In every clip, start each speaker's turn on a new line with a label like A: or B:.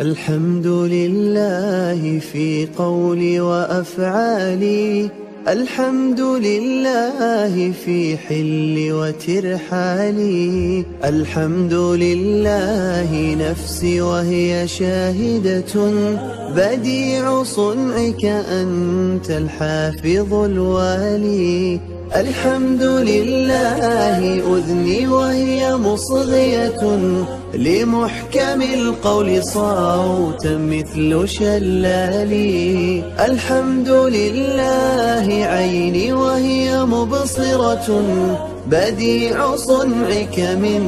A: الحمد لله في قولي وأفعالي الحمد لله في حلي وترحالي الحمد لله نفسي وهي شاهدة بديع صنعك أنت الحافظ الوالي الحمد لله أذني وهي مصغية لمحكم القول صوتا مثل شلالي الحمد لله عيني وهي مبصرة بديع صنعك من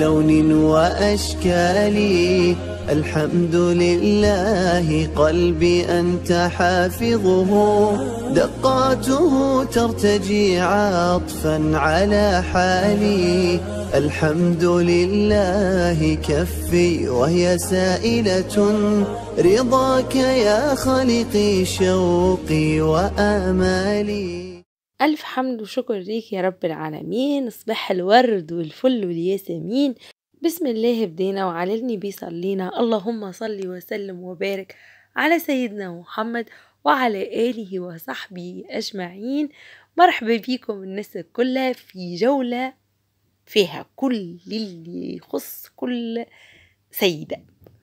A: لون وأشكالي الحمد لله قلبي أنت حافظه دقاته ترتجي عطفا على حالي الحمد لله كفي وهي سائلة رضاك يا خالقي شوقي وآمالي ألف حمد وشكر ليك يا رب
B: العالمين صباح الورد والفل والياسمين بسم الله بدينا وعلى النبي بيصلينا اللهم صل وسلم وبارك على سيدنا محمد وعلى آله وصحبه أجمعين مرحبا بكم الناس كلها في جولة فيها كل اللي يخص كل سيدة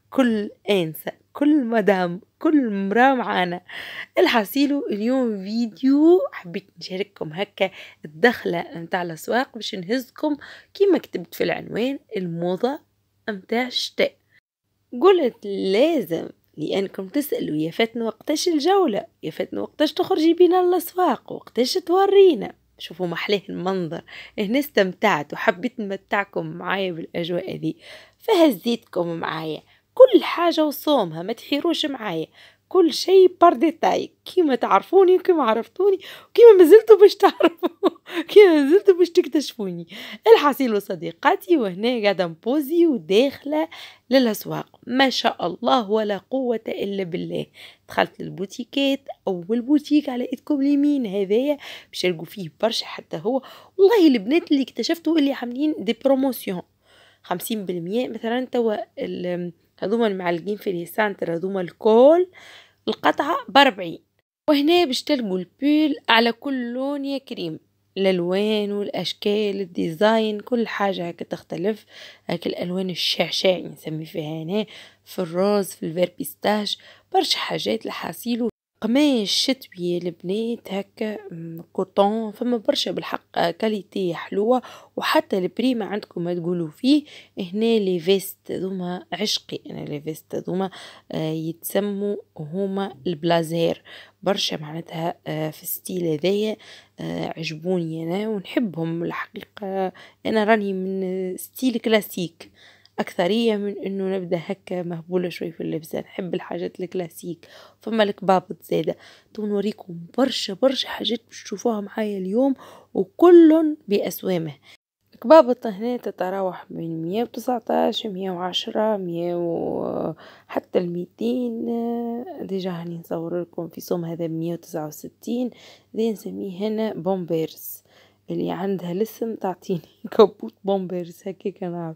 B: كل أنسة كل مدام كل مرا معانا الحصيلو اليوم فيديو حبيت نشارككم هكا الدخله نتاع الاسواق باش نهزكم كيما كتبت في العنوان الموضه نتاع الشتاء قلت لازم لانكم تسالوا يا فاتن وقتاش الجوله يا فاتن وقتاش تخرجي بينا للاسواق وقتاش تورينا شوفوا محلاه المنظر هنا استمتعت وحبيت نمتعكم معايا بالاجواء هذه فهزيتكم معايا كل حاجة وصومها ما تحيروش معايا كل شيء بار ديتاي كيما تعرفوني وكيما عرفتوني وكيما مازلتوا باش تعرفوا كيما مازلتوا باش تكتشفوني الحصيل صديقاتي وهنا قاعدة مبوزي وداخلة للأسواق ما شاء الله ولا قوة إلا بالله دخلت للبوتيكات أول بوتيك على إيدكم اليمين هذايا باش فيه برشا حتى هو والله البنات اللي اكتشفتوا اللي عاملين دي بروموسيون خمسين بالمية مثلا توا هذوما المعلقين في الهسانتر هذوما الكل القطعة بأربعين وهنا باش تلقوا البول على كل لون يا كريم الالوان والاشكال الديزاين كل حاجه هكا تختلف هكا الالوان الشعشاعي نسمي فيها هنا في الروز في الفير بيستاش برشا حاجات الحاصيل قماش شتوي لبنات هكا كوتون فما برشا بالحق كاليتي حلوة وحتى البري ما عندكم ما تقولوا فيه هنا لي فيست هذوما عشقي انا لي فيست هذوما آه، يتسموا هما البلازير برشا معناتها آه، في الستيل هذايا آه، عجبوني انا ونحبهم الحقيقة انا راني من ستيل كلاسيك أكثرية من إنه نبدأ هكا مهبولة شوي في اللبسة يعني نحب الحاجات الكلاسيك فما الكبابط زادة تو نوريكم برشا برشا حاجات باش تشوفوها معايا اليوم وكل بأسوامه الكبابط هنا تتراوح من مية وتسعتاش مية وعشرة مية و حتى الميتين ديجا هاني نصور لكم في صوم هذا مية وتسعة وستين دي نسميه هنا بومبيرز اللي عندها الاسم تعطيني كابوت بومبرز هكاك انا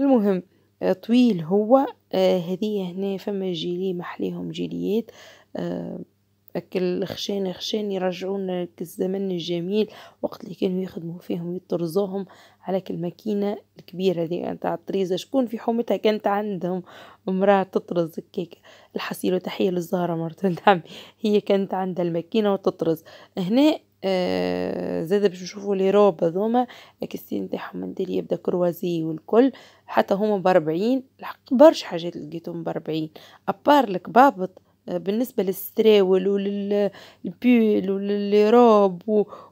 B: المهم آه، طويل هو آه، هذه هنا فما جيلي محليهم جيليات آه اكل خشان خشان لك الزمن الجميل وقت اللي كانوا يخدموا فيهم يطرزوهم على الماكينة الكبيرة دي يعني انت عطريزة شكون في حومتها كانت عندهم امرأة تطرز كيك الحصيلة تحية للزهرة مرتين هي كانت عندها الماكينة وتطرز هنا آه، زاد باش نشوفوا لي روب هذوما الكستين تاعهم منديل يبدا كروازي والكل حتى هما باربعين الحق برشا حاجات لقيتهم 40 ابار الكبابط آه، بالنسبه للسراول وللبول وللروب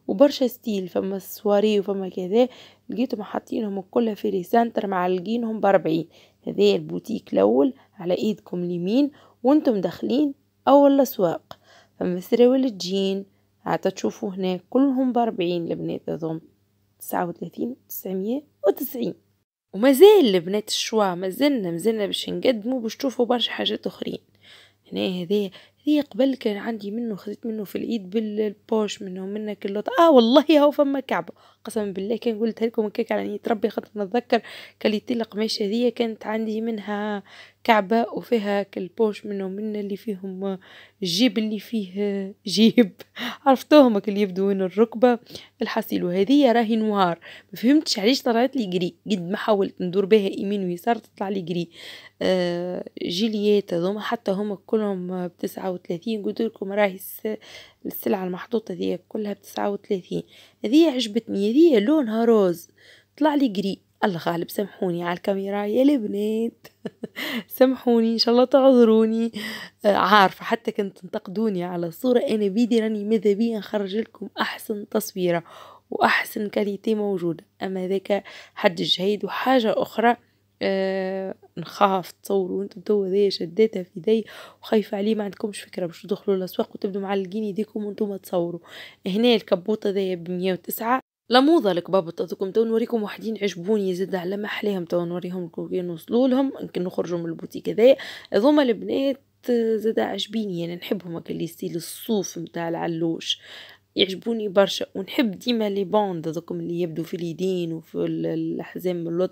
B: وبرشا ستيل فما السواري وفما كذا لقيتهم حاطينهم كلها في لي سنتر معلقينهم 40 هذا البوتيك الاول على ايدكم اليمين وانتم داخلين اول الاسواق فما سراول الجين عاد تشوفوا هنا كلهم بأربعين البنات هذوم تسعة وثلاثين تسعمية وتسعين ومازال البنات الشوا مازلنا مازلنا باش نقدمو باش تشوفوا برشا حاجات اخرين هنا هذا هي قبل كان عندي منه خذيت منه في العيد بالبوش منه منه كله اه والله هو فما كعبه قسما بالله كان قلت لكم هكاك على نيت ربي خاطر نتذكر كليتي القماش هذيا كانت عندي منها كعبه وفيها كالبوش منه منه اللي فيهم الجيب اللي فيه جيب عرفتوهم اللي يبدو من الركبه الحصيل وهذه راهي نوار ما فهمتش علاش طلعت لي جري قد ما حاولت ندور بها يمين ويسار تطلع لي جري آه جيليات هذوما حتى هما كلهم بتسعه 39 قلت لكم راهي السلعة المحطوطة ذي كلها بتسعة وثلاثين ذي عجبتني ذي لونها روز طلع لي قري الله غالب سامحوني على الكاميرا يا البنات سامحوني ان شاء الله تعذروني آه، عارفه حتى كنت تنتقدوني على الصوره انا بيدي راني ماذا بيا نخرج لكم احسن تصويره واحسن كاليتي موجوده اما ذاك حد الجهيد وحاجه اخرى آه نخاف تصوروا انتم توا هذايا شديتها في يدي وخايفه عليه ما عندكمش فكره باش تدخلوا الاسواق وتبدوا معلقين يديكم وانتم تصوروا هنا الكبوطه ذايا بمية وتسعة لموضة بابا تاتكم تو نوريكم وحدين عجبوني زاد على محليهم تو نوريهم كي نوصلوا لهم يمكن نخرجوا من البوتيك هذايا هذوما البنات زاد عجبيني يعني نحبهم هكا لي ستيل الصوف نتاع العلوش يعجبوني برشا ونحب ديما لي بوند هذوكم اللي يبدو في اليدين وفي الاحزام اللوط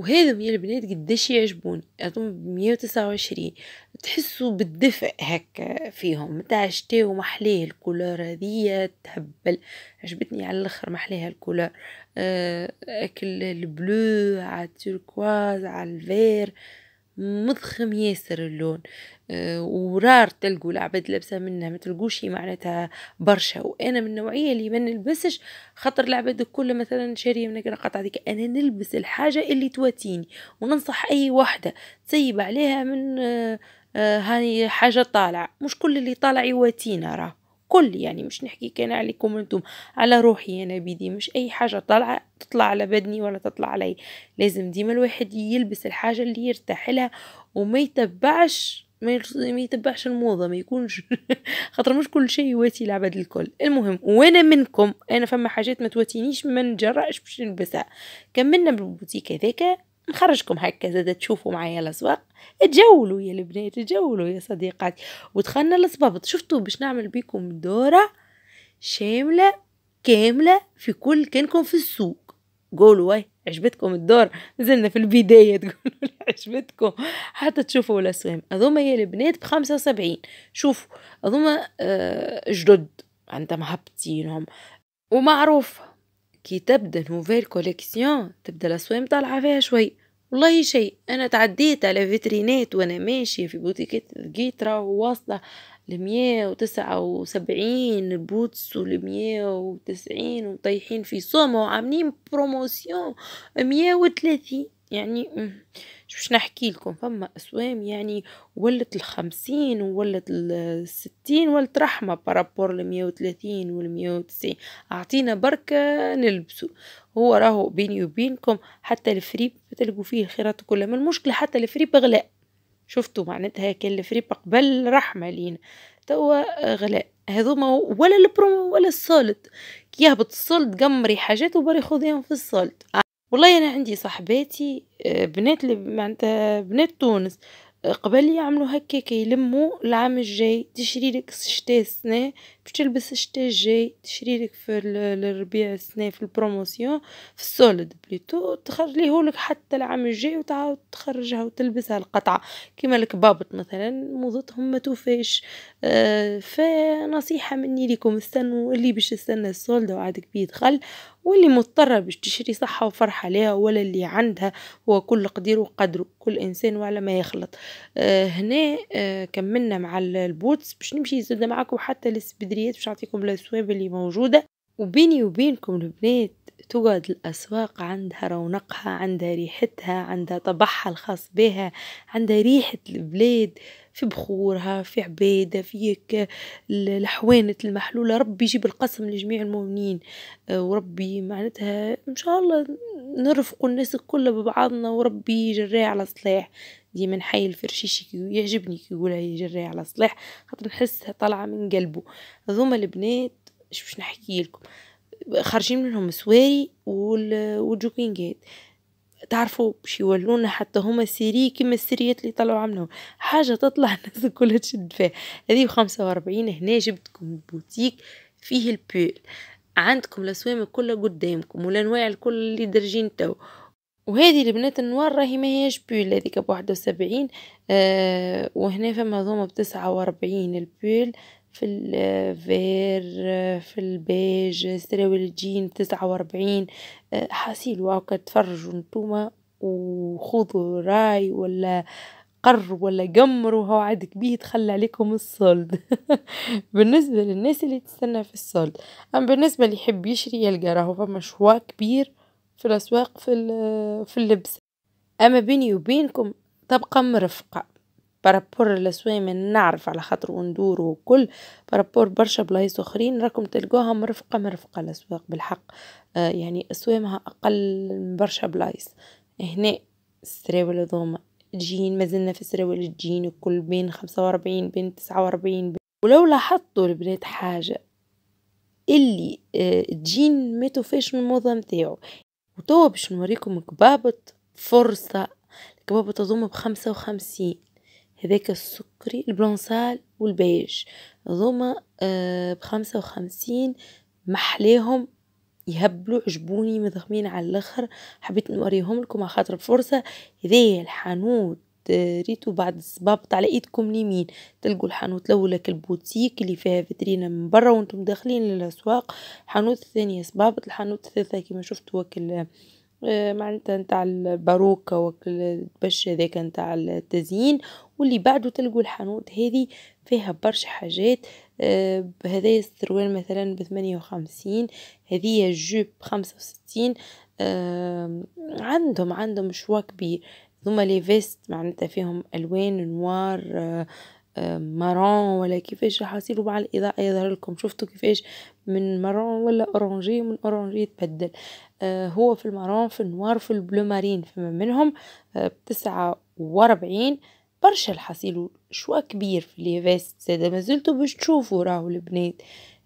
B: وهذا يا البنات قداش يعجبوني يعطون بمية وتسعة وعشرين تحسوا بالدفء هكا فيهم متاع شتاء ومحليه الكولور هذيا تهبل عجبتني على الاخر محليها الكولور آه، اكل البلو على التركواز على الفير مضخم ياسر اللون آه، ورار تلقوا العباد لابسه منها ما تلقوش معناتها برشا وانا من النوعيه اللي ما نلبسش خاطر العباد كل مثلا شاريه من القطعه هذيك انا نلبس الحاجه اللي تواتيني وننصح اي وحده تسيب عليها من أه, آه، هاي حاجه طالعه مش كل اللي طالع يواتينا راه الكل يعني مش نحكي كان عليكم انتم على روحي انا بيدي مش اي حاجه طالعه تطلع على بدني ولا تطلع علي لازم ديما الواحد يلبس الحاجه اللي يرتاح لها وما يتبعش ما يتبعش الموضه ما يكونش خاطر مش كل شيء يواتي العباد الكل المهم وانا منكم انا فما حاجات ما تواتينيش ما نجرأش باش نلبسها كملنا بالبوتيك هذاك نخرجكم هكا زادا تشوفوا معايا الاسواق تجولوا يا البنات تجولوا يا صديقاتي ودخلنا لصبابط شفتوا باش نعمل بيكم دوره شامله كامله في كل كانكم في السوق قولوا وي عجبتكم الدور مازلنا في البداية تقولوا عجبتكم حتى تشوفوا الأسهم هذوما يا البنات بخمسة وسبعين شوفوا هذوما آه، جدد عندهم هبطينهم ومعروف كي تبدا نوفيل كوليكسيون تبدا الأسهم طالعة فيها شوي والله شيء انا تعديت على فيترينات وانا ماشيه في بوتيكات لقيت وواصله واصله لمية وتسعة وسبعين البوتس والمية وتسعين وطايحين في صومة وعاملين بروموسيون مية وثلاثين يعني شو باش نحكي لكم فما اسوام يعني ولت الخمسين وولت الستين ولت رحمة بارابور ل130 وال وتسعين اعطينا بركة نلبسو هو راهو بيني وبينكم حتى الفريب تلقوا فيه الخيرات كلها من المشكلة حتى الفريب غلاء شفتوا معناتها كان الفريب قبل رحمة لينا توا غلاء هذوما ولا البرومو ولا السولد كي يهبط السولد قمري حاجات وبري خذيهم في السولد والله انا عندي صاحباتي آه، بنات اللي معناتها بنات تونس آه، قبل يعملوا هكاك يلموا العام الجاي تشري لك شتا السنه تلبس الشتا الجاي تشري لك في الربيع السنه في البروموسيون في السولد بليتو ليه لك حتى العام الجاي وتعاود تخرجها وتلبسها القطعه كيما الكبابط مثلا موضتهم ما توفاش آه، فنصيحه مني لكم استنوا اللي باش يستنى السولد وعادك بيدخل واللي مضطرة باش تشري صحة وفرحة ليها ولا اللي عندها هو كل قدير وقدره كل إنسان وعلى ما يخلط آه، هنا آه، كملنا مع البوتس باش نمشي زاد معاكم حتى للسبدري العمليات باش نعطيكم الأسواب اللي موجودة وبيني وبينكم البنات تقعد الأسواق عندها رونقها عندها ريحتها عندها طبعها الخاص بها عندها ريحة البلاد في بخورها في عبادة في الحوانت المحلولة ربي يجيب القسم لجميع المؤمنين آه، وربي معناتها إن شاء الله نرفقوا الناس الكل ببعضنا وربي يجري على صلاح ديما نحيي الفرشيشي يعجبني كيقولها يا جراية على صلاح خاطر نحسها طالعه من قلبه هذوما البنات شو باش نحكي لكم خارجين منهم سواري والجوكينغات تعرفوا باش يولونا حتى هما سيري كيما السيريات اللي طلعوا عملهم حاجه تطلع الناس كلها تشد فيها هذه 45 هنا جبتكم بوتيك فيه البول عندكم الاسوام كلها قدامكم والانواع الكل اللي درجين تو وهذه البنات النوار راهي ما هيش بول هذيك بواحد وسبعين آه وهنا فما هذوما ب 49 البول في الفير آه، آه، في البيج سراويل الجين 49 آه حاسيل واقع تفرجوا نتوما وخذوا راي ولا قر ولا قمر وهو عاد كبير تخلى عليكم الصلد بالنسبة للناس اللي تستنى في الصلد أما بالنسبة اللي يحب يشري يلقى راهو فما شوا كبير في الأسواق في في اللبس أما بيني وبينكم تبقى مرفقة بارابور لسوامي نعرف على خاطر وندور وكل بارابور برشا بلايص اخرين راكم تلقوها مرفقه مرفقه الاسواق بالحق آه يعني اسوامها اقل من برشا بلايص هنا السراول هذوما جين مازلنا في سراول الجين وكل بين خمسة وأربعين بين تسعة وأربعين ولو لاحظتوا البنات حاجة اللي آه جين ما من الموضة متاعو وتوا باش نوريكم كبابة فرصة الكبابة تضم بخمسة وخمسين هذاك السكري البلونسال والبيج هذوما آه، بخمسة وخمسين محليهم يهبلوا عجبوني مضخمين على الاخر حبيت نوريهم لكم على خاطر فرصه هذايا الحانوت ريتو بعد الصبابط على ايدكم اليمين تلقوا الحانوت الاول البوتيك اللي فيها فترينه من برا وانتم داخلين للاسواق الحانوت الثانيه صبابط الحانوت الثالثه كما شفتوا وكل آه، معناتها نتاع الباروكه والبش هذاك نتاع التزيين واللي بعده تلقوا الحانوت هذه فيها برشا حاجات آه، هذا السروال مثلا بثمانية وخمسين هذه جوب بخمسة وستين آه، عندهم عندهم شوا كبير ثم لي فيست معناتها فيهم الوان نوار آه، آه، مارون ولا كيفاش راح يصيروا مع الاضاءه يظهر لكم شفتوا كيفاش من مارون ولا اورانجي من اورانجي يتبدل آه، هو في المارون في النوار في البلو مارين فما منهم ب 49 برشا الحصيل شوا كبير في لي فيست زادا مازلتو باش تشوفوا راهو البنات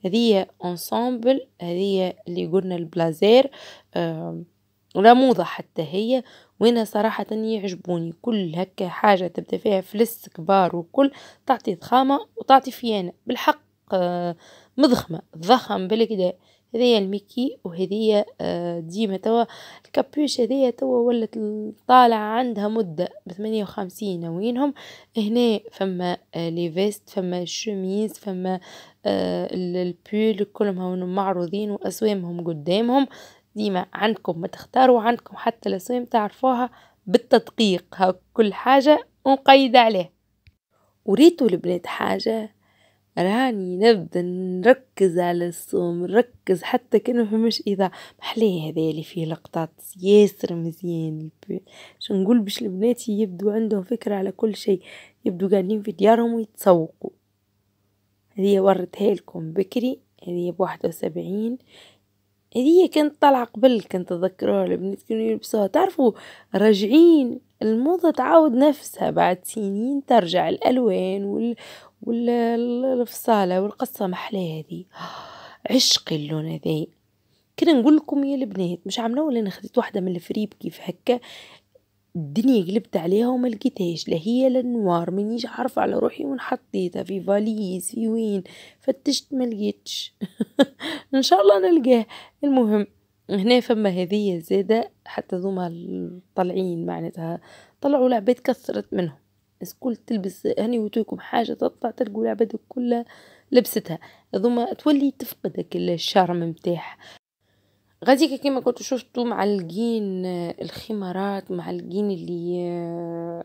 B: هذه انسامبل هذه اللي قلنا البلازير آه ولا موضة حتى هي وانا صراحة يعجبوني كل هكا حاجة تبدا فيها فلس كبار وكل تعطي ضخامة وتعطي فيانا بالحق آه، مضخمة ضخم بالكدا هذيا الميكي وهذيا آه، ديما توا الكابوش هذيا توا ولت طالعة عندها مدة بثمانية وخمسين وينهم هنا فما آه، لي فيست فما الشميز فما البول كلهم معروضين وأسوامهم قدامهم ديما عندكم ما تختاروا عندكم حتى الاسم تعرفوها بالتدقيق ها كل حاجة ونقيد عليه وريتوا البنات حاجة راني نبدا نركز على الصوم نركز حتى كأنه فمش إذا محليه هذا اللي فيه لقطات ياسر مزيان شو نقول باش البنات يبدو عندهم فكرة على كل شيء يبدو قاعدين في ديارهم ويتسوقوا هذه ورتها لكم بكري هذه بواحدة وسبعين هذه كانت طالعة قبل كنت تذكروها البنات كانوا يلبسوها تعرفوا راجعين الموضة تعاود نفسها بعد سنين ترجع الألوان وال... والفصالة والقصة محلاه هذه عشقي اللون هذا كنا نقول لكم يا البنات مش عامله ولا انا خديت واحده من الفريب كيف هكا الدنيا قلبت عليها وما لقيتهاش لا هي لا النوار مانيش عارفه على روحي وين حطيتها في فاليز في وين فتشت ما لقيتش ان شاء الله نلقاه المهم هنا فما هذية زادة حتى ذوما طالعين معناتها طلعوا العباد كثرت منهم الكل تلبس هني وتوكم حاجة تطلع تلقوا العباد كلها لبستها ذوما تولي تفقدك الشارم متاعها غازيكا كيما كنتو شفتو معلقين آه، الخمارات معلقين اللي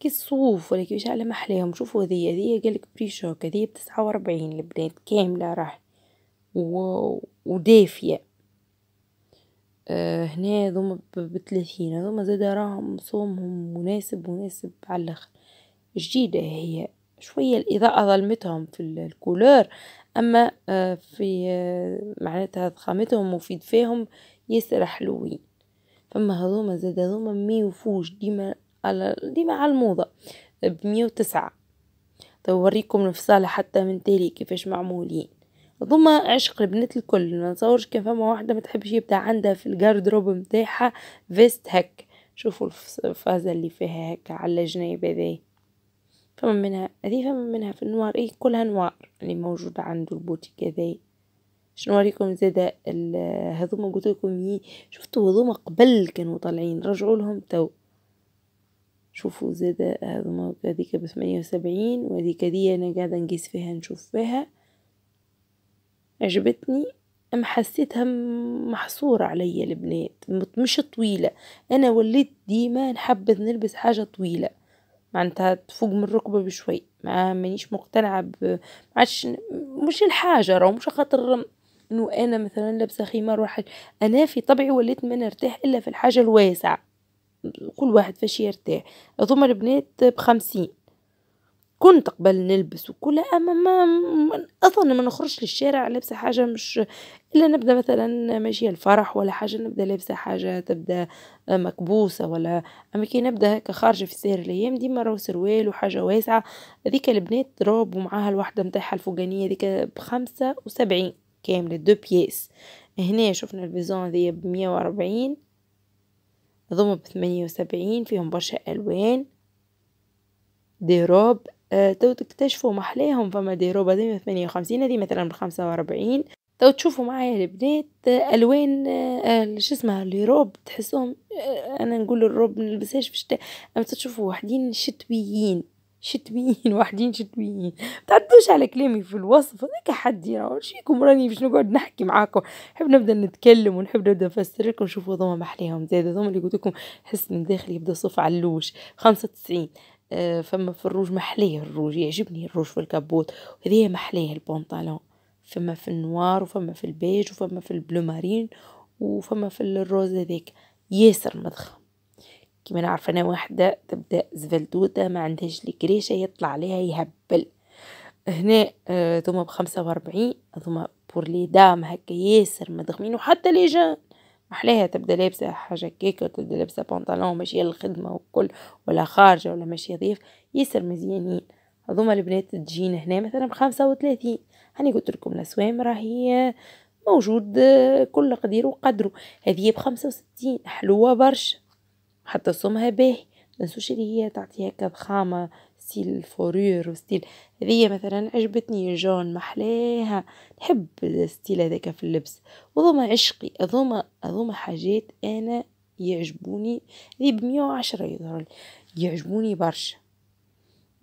B: كي آه، الصوف ولا كيفاش على محلاهم شوفوا هذه هذه قالك بريشوك هذه بتسعة وربعين البنات كاملة راح و... ودافية آه هنا هذوما بثلاثين هذوما زادا راهم صومهم مناسب مناسب على الاخر جديدة هي شوية الإضاءة ظلمتهم في الكولور أما آه، في آه، معناتها ضخامتهم وفي دفاهم ياسر حلوين فما هذوما زاد هذوما وفوش ديما على ديما على الموضة بمية وتسعة توريكم الفصالة حتى من تالي كيفاش معمولين ضم عشق البنات الكل ما نصورش كان فما واحدة ما تحبش يبدا عندها في الجاردروب متاعها فيست هك شوفوا الفازة اللي فيها هكا على الجناب هذايا فما منها هذه فما منها في النوار اي كلها نوار اللي موجودة عنده البوتيك هذي شنو نوريكم زادا هذوما قلت لكم إيه، شفتوا هذوما قبل كانوا طالعين رجعوا لهم تو شوفوا زادا هذوما هذيك بثمانية وسبعين وهذيك دي انا قاعده نقيس فيها نشوف فيها عجبتني أم حسيتها محصورة عليا البنات مش طويلة أنا وليت ديما نحبذ نلبس حاجة طويلة معناتها تفوق من الركبة بشوي ما مانيش مقتنعة ب معادش مش الحاجة راهو مش خاطر انه انا مثلا لابسه خمار ولا حاجه انا في طبعي وليت ما نرتاح الا في الحاجه الواسعه كل واحد فاش يرتاح هذوما البنات بخمسين كنت قبل نلبس وكل اما ما اظن ما نخرجش للشارع لابسه حاجه مش الا نبدا مثلا ماشيه الفرح ولا حاجه نبدا لابسه حاجه تبدا مكبوسه ولا اما كي نبدا هكا خارجه في السير الايام ديما راهو سروال وحاجه واسعه هذيك البنات روب ومعاها الوحده نتاعها الفوقانيه هذيك بخمسة وسبعين كامله دو بيس هنا شفنا البيزون هذيا بمية وأربعين ضم بثمانية وسبعين فيهم برشا ألوان دي روب آه، تو تكتشفوا محليهم فما ديرو بعدين من ثمانية وخمسين هذه مثلا من خمسة وأربعين تو تشوفوا معايا البنات آه، الوان آه، شو اسمها لي روب تحسهم انا نقول الروب نلبسهاش في الشتاء اما تشوفوا وحدين شتويين شتويين وحدين شتويين تعدوش على كلامي في الوصف هذاك حد يرى شيكم راني باش نقعد نحكي معاكم نحب نبدا نتكلم ونحب نبدا نفسر لكم شوفوا ضوما محليهم زاد ضوما اللي قلت لكم حس من داخلي يبدا صوف علوش خمسة وتسعين آه، فما في الروج محليه الروج يعجبني الروج في الكابوت هذه محليه البنطلون فما في النوار وفما في البيج وفما في البلو مارين وفما في الروز هذيك ياسر مضخم كيما نعرف انا واحده تبدا زفلدوده ما عندهاش الكريشه يطلع عليها يهبل هنا آه، ثم بخمسة واربعين ثم بور لي دام هكا ياسر مضخمين وحتى لي جان محلاها تبدا لابسة حاجة كيكة وتبدا لابسة بنطلون ماشية للخدمة وكل ولا خارجة ولا ماشية ضيف ياسر مزيانين هذوما البنات تجين هنا مثلا بخمسة وثلاثين هاني قلت لكم الأسوام راهي موجود كل قدير وقدره هذه بخمسة وستين حلوة برشا حتى صومها باهي تنسوش اللي هي تعطي هكا ضخامة ستيل فورير وستيل هذه مثلا عجبتني جون محلاها نحب الستيل هذاك في اللبس وذوما عشقي هذوما هذوما حاجات انا يعجبوني هذه بمية وعشرة يظهر يعجبوني برشا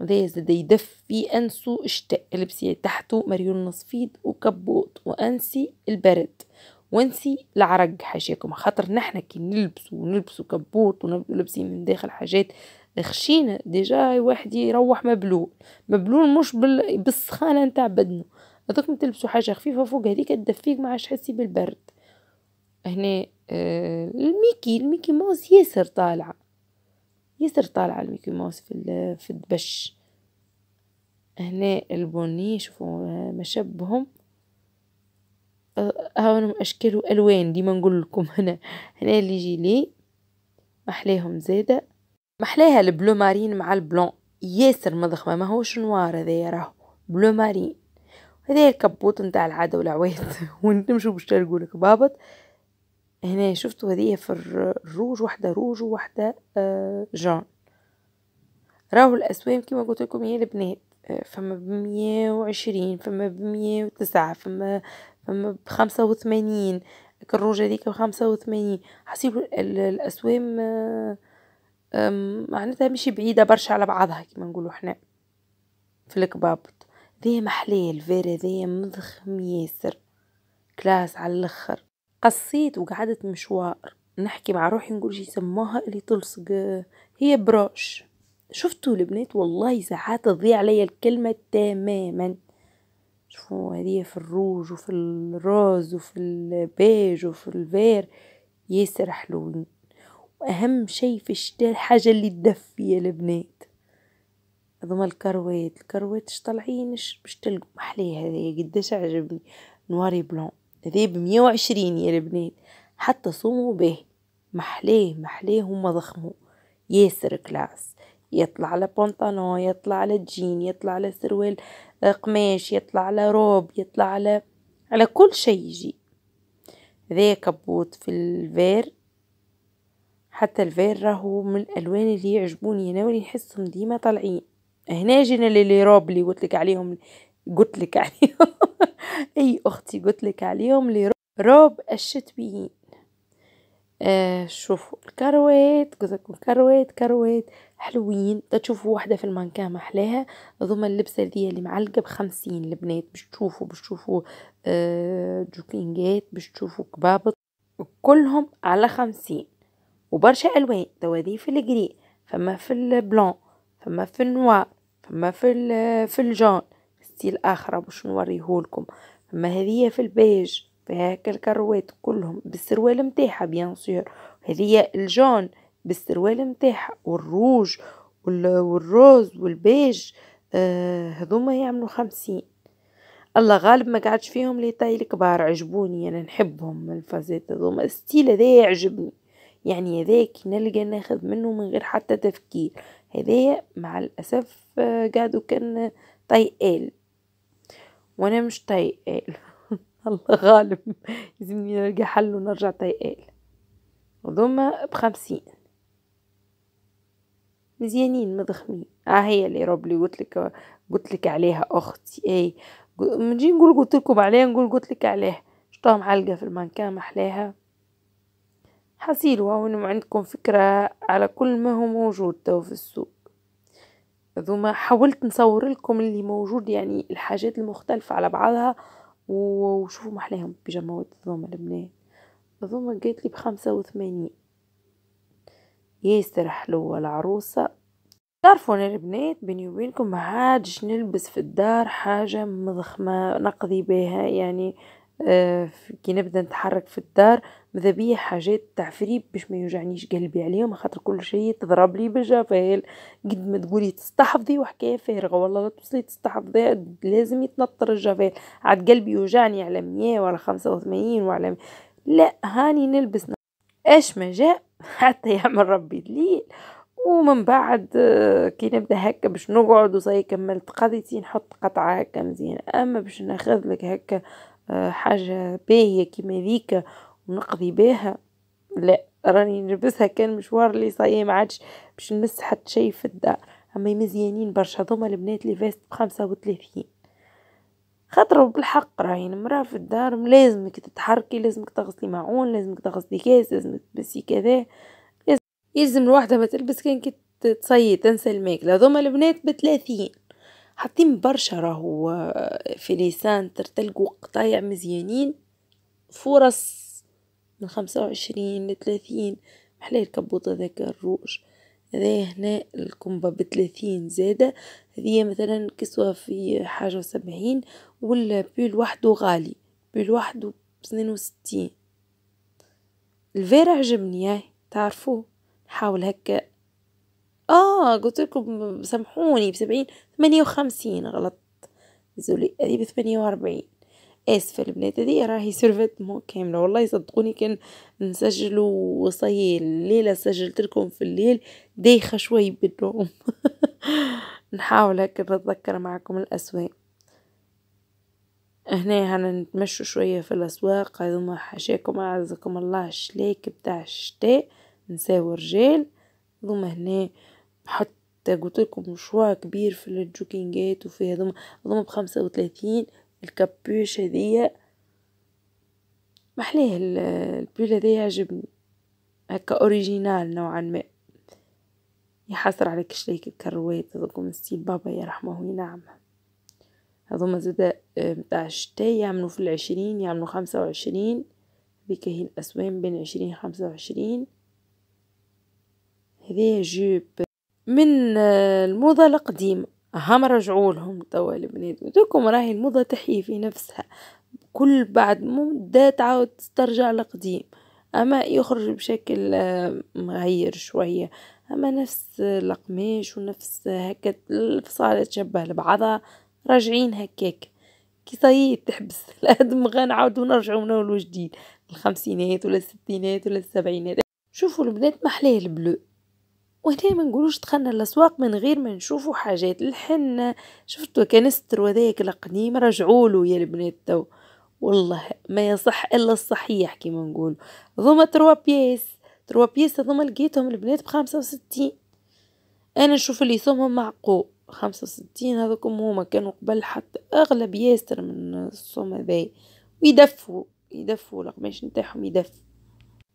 B: هذا زاد يدفي انسو الشتاء لبسي تحته مريول نصفيد وكبوت وانسي البرد وانسي العرق حاشاكم خاطر نحنا كي نلبسو ونلبسو كبوت ونلبسين من داخل حاجات خشينة ديجا واحد يروح مبلول مبلول مش بال... بالسخانة نتاع بدنه هذوك تلبسوا حاجة خفيفة فوق هذيك تدفيك ما عادش تحسي بالبرد هنا آه الميكي الميكي ماوس ياسر طالعة ياسر طالعة الميكي ماوس في في الدبش هنا البوني شوفوا مشبهم آه، هاونهم اشكال والوان ديما نقول لكم هنا هنا اللي يجي لي احليهم زاده محلاها البلو مارين مع البلون ياسر مضخمه ماهوش نوار هذايا راهو بلو مارين هذايا الكبوت نتاع العاده والعوايد وين باش تلقوا لك بابط هنا شفتوا هذه في الروج وحده روج وحده آه، جون راهو الاسوام كما قلت لكم هي البنات آه، فما بمية وعشرين فما بمية وتسعة فما فما بخمسة وثمانين الروج هذيك بخمسة وثمانين حسيب الأسوام آه، معناتها ماشي بعيدة برشا على بعضها كيما نقولو حنا في الكبابط ذي محليل الفير ذي مضخم ياسر كلاس على الاخر قصيت وقعدت مشوار نحكي مع روحي نقول شي سموها اللي تلصق هي بروش شفتوا البنات والله ساعات تضيع عليا الكلمة تماما شوفوا هذه في الروج وفي الروز وفي البيج وفي الفير ياسر حلوين وأهم شي في الشتاء الحاجة اللي تدفي البنات هذوما الكروات الكروات طالعين اش باش تلقوا محليه هذايا قداش عجبني نواري بلون هذايا بمية وعشرين يا البنات حتى صوموا به محليه محليه هما ضخموا ياسر كلاس يطلع على بنطلون يطلع على جين يطلع على سروال آه، قماش يطلع على روب يطلع على على كل شيء يجي ذا كبوت في الفير حتى الفير راهو من الالوان اللي يعجبوني انا واللي نحسهم ديما طالعين هنا جينا للي روب اللي قلت لك عليهم قلت لك عليهم اي اختي قلت لك عليهم لي روب الشتويين آه شوفوا الكروات قلت لكم كروات كروات حلوين تشوفوا واحده في المانكاه محلاها ضمن اللبسه دي اللي معلقه بخمسين البنات باش تشوفوا باش تشوفوا آه جوكينجات باش تشوفوا كبابط كلهم على خمسين وبرشا الوان دوادي في الجري فما في البلون فما في النوار فما في في الجون ستيل اخر باش نوريهولكم فما هذه في البيج فهاك الكروات كلهم بالسروال نتاعها بيان سور هذه الجون بالسروال نتاعها والروج والروز والبيج آه هذوما يعملوا خمسين الله غالب ما قعدش فيهم لي طاي الكبار عجبوني انا نحبهم الفازات هذوما ستيل هذا يعجبني يعني هذاك نلقى ناخذ منه من غير حتى تفكير هذايا مع الأسف آه، قاعدو كان طيقال وأنا مش طيقال الله غالب لازمني نلقى حل ونرجع طيقال وضم بخمسين مزيانين مضخمين اه هي اللي ربلي قلتلك قلتلك عليها اختي اي نجي نقول نقول قلتلكم عليها نقول قلتلك عليها شطها معلقه في المانكا محلاها حصيلوا أنو عندكم فكرة على كل ما هو موجود تو في السوق، ما حاولت نصور لكم اللي موجود يعني الحاجات المختلفة على بعضها، وشوفوا محلاهم البيجامات هذوما البنان، هذوما لي بخمسة وثمانين، ياسر حلوة العروسة، انا البنات بيني وبينكم ما عادش نلبس في الدار حاجة مضخمة نقضي بها يعني. آه، كي نبدا نتحرك في الدار ماذا بيا حاجات تاع فريب باش ما يوجعنيش قلبي عليهم خاطر كل شيء تضرب لي بالجفال قد ما تقولي تستحفظي وحكايه فارغه والله لا توصلي تستحفظي لازم يتنطر الجفال عاد قلبي يوجعني على مية وعلى خمسة وثمانين وعلى لا هاني نلبس اش ما جاء حتى يعمل ربي دليل ومن بعد آه، كي نبدا هكا باش نقعد وصاي كملت قضيتي نحط قطعه هكا مزيانه اما باش ناخذ لك هكا حاجة باهية كيما ذيكا ونقضي بيها لا راني نلبسها كان مشوار لي صايي ما عادش باش نمس حتى شي في الدار اما مزيانين برشا هذوما البنات لي فيست ب 35 خاطر بالحق راهي مرا في الدار لازمك تتحركي لازمك تغسلي معون لازمك تغسلي كاس لازمك تلبسي كذا لازم الواحدة ما تلبس كان كي تصيد تنسى الماكلة هذوما البنات بثلاثين حاطين برشا راهو آه، في ليسان ترتلقوا قطايع مزيانين فرص من خمسة وعشرين لثلاثين محلاه الكبوط هذاك الروج هذايا هنا الكمبة بثلاثين زادة هذه مثلا كسوة في حاجة وسبعين والبول وحده غالي بول وحده بسنين وستين الفير عجبني ياه تعرفوه نحاول هكا اه قلت لكم سامحوني بسبعين ثمانية وخمسين غلط زولي هذه بثمانية وأربعين اسفه البنات هذه راهي سيرفيت مو كامله والله صدقوني كان نسجل وصي الليله سجلت لكم في الليل دايخه شوي بالنوم نحاول هكا نتذكر معكم الاسواق هنا هنا نتمشوا شويه في الاسواق هذوما حاشاكم اعزكم الله شليك بتاع الشتاء نساو رجال هذوما هنا نحط قلت لكم مشروع كبير في الجوكينجات وفي هذوما هذوما بخمسة وثلاثين الكابوش هذيا محلاه البول هذيا عجبني هكا اوريجينال نوعا ما يحسر عليك شليك الكروات هذوكم ستيل بابا يرحمه وينعمه هذوما زادا آه، متاع الشتاء يعملوا في العشرين يعملوا خمسة وعشرين هذيك هي الأسوان بين عشرين خمسة وعشرين هذيا جوب من آه، الموضة القديمة رجعوا لهم توا البنات دوكم راهي الموضة تحيي في نفسها كل بعد مدة تعاود ترجع لقديم أما يخرج بشكل آه، مغير شوية أما نفس القماش ونفس هكا الفصالة تشبه لبعضها راجعين هكاك كي صايي تحبس الأدمغة نعاودو نرجعو من أول وجديد الخمسينات ولا الستينات ولا السبعينات شوفوا البنات محلاه البلو وهنا ما نقولوش دخلنا الاسواق من غير ما نشوفوا حاجات الحنة شفتوا كنستر وذاك القديم رجعوا له يا البنات تو والله ما يصح الا الصحيح كيما نقول ضم تروا بيس تروا بيس هذوما لقيتهم البنات بخمسة وستين انا نشوف اللي صومهم معقول خمسة وستين هذوكم هما كانوا قبل حتى اغلب ياسر من الصوم هذايا ويدفوا يدفوا القماش نتاعهم يدفوا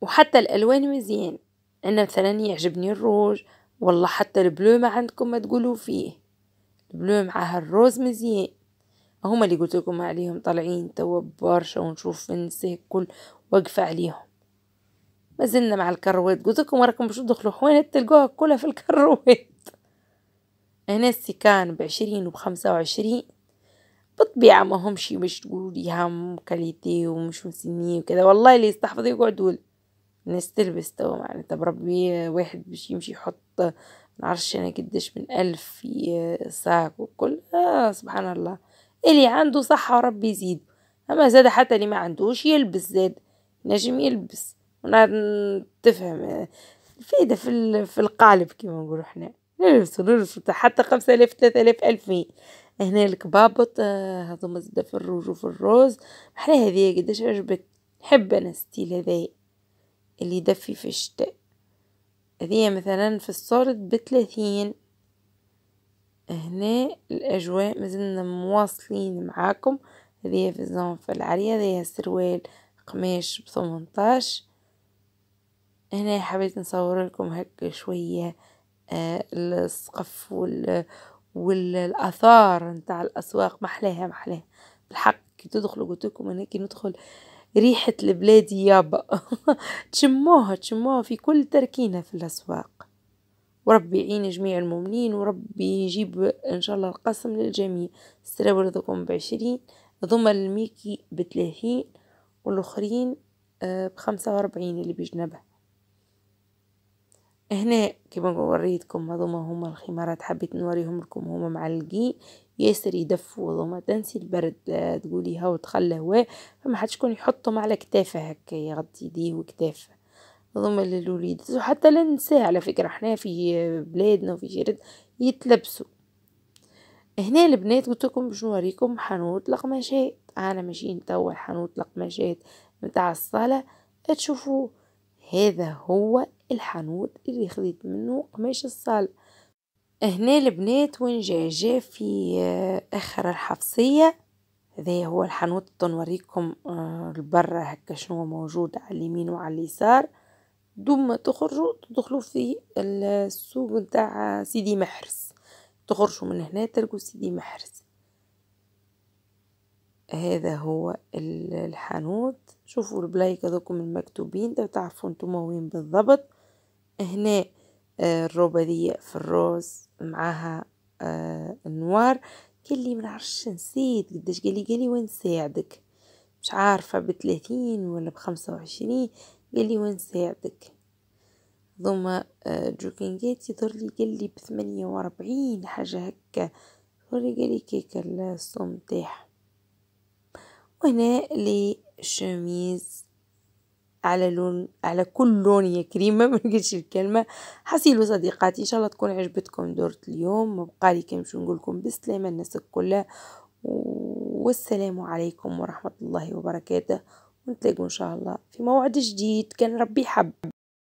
B: وحتى الالوان مزيان أنا مثلا يعجبني الروج والله حتى البلو ما عندكم ما تقولوا فيه البلو مع الروز مزيان هما اللي قلت لكم عليهم طالعين توا برشا ونشوف فنسه كل واقفة عليهم ما زلنا مع الكروات قلت لكم راكم باش تدخلوا حوانت تلقوها كلها في الكروات انا السكان بعشرين وبخمسة وعشرين بالطبيعة ما همشي باش تقولوا لي هم كاليتي ومش مسمية وكذا والله اللي يستحفظ يقعدوا الناس تلبس توا معناتها يعني طب ربي واحد باش يمشي يحط معرفش انا يعني قداش من الف في ساك وكل آه سبحان الله اللي عنده صحة وربي يزيد اما زاد حتى اللي ما عندوش يلبس زاد نجم يلبس تفهم الفايدة في, في القالب كما نقولوا احنا نلبسوا نلبسوا حتى خمسة آلاف ثلاثة آلاف ألفين هنا الكبابط آه، هذوما زاد في الروج وفي الروز احنا هذه قداش عجبت نحب انا الستيل هذايا اللي يدفي في الشتاء هذه مثلا في السرد بثلاثين هنا الأجواء مازلنا مواصلين معاكم هذه في الزنفة العالية هذه سروال قماش بثمنتاش هنا حبيت نصور لكم هكا شوية آه السقف وال والاثار نتاع الاسواق محلاها محلاها بالحق كي تدخلوا قلت لكم انا كي ندخل ريحة البلاد يابا تشموها تشموها في كل تركينة في الأسواق وربي يعين جميع المؤمنين وربي يجيب إن شاء الله القسم للجميع السلام رزقهم بعشرين ضم الميكي بثلاثين والآخرين آه، بخمسة وأربعين اللي بجنبه هنا كيما وريتكم هذوما هما الخمارات حبيت نوريهم لكم هما معلقين ياسر يدفوا هذوما تنسي البرد آه، تقولي هاو وتخلى هو فما حد شكون يحطهم على كتافه هكا يغطي يديه وكتافه هذوما للوليد وحتى للنساء على فكره حنا في بلادنا وفي جيرد يتلبسوا هنا البنات قلت لكم باش نوريكم حانوت القماشات انا ماشيين توا حانوت القماشات متاع الصاله تشوفوه هذا هو الحانوت اللي خذيت منه قماش الصال هنا البنات وين جا جا في آه، اخر الحفصية هذا هو الحانوت تنوريكم آه، البرة هكا شنو موجود على اليمين وعلى اليسار دوما تخرجوا تدخلوا في السوق نتاع سيدي محرس تخرجوا من هنا تلقوا سيدي محرس هذا هو الحانوت شوفوا البلايك هذوكم المكتوبين ده تعرفوا انتم وين بالضبط هنا آه، الروبة دي في الروز معاها آه، النوار قال لي نعرفش نسيت قداش قال لي قال لي وين ساعدك مش عارفة بثلاثين ولا بخمسة وعشرين قال لي وين ساعدك ثم آه، جوكينجات يدور لي قال لي بثمانية واربعين حاجة هكا قال لي كيك الصوم تاعها وهنا لي شميز على لون على كل لون يا كريمة ما نقولش الكلمة حسيلو صديقاتي ان شاء الله تكون عجبتكم دورة اليوم مبقالي كنمشي نقولكم بالسلامة الناس كلها والسلام عليكم ورحمة الله وبركاته ونتلاقوا ان شاء الله في موعد جديد كان ربي حب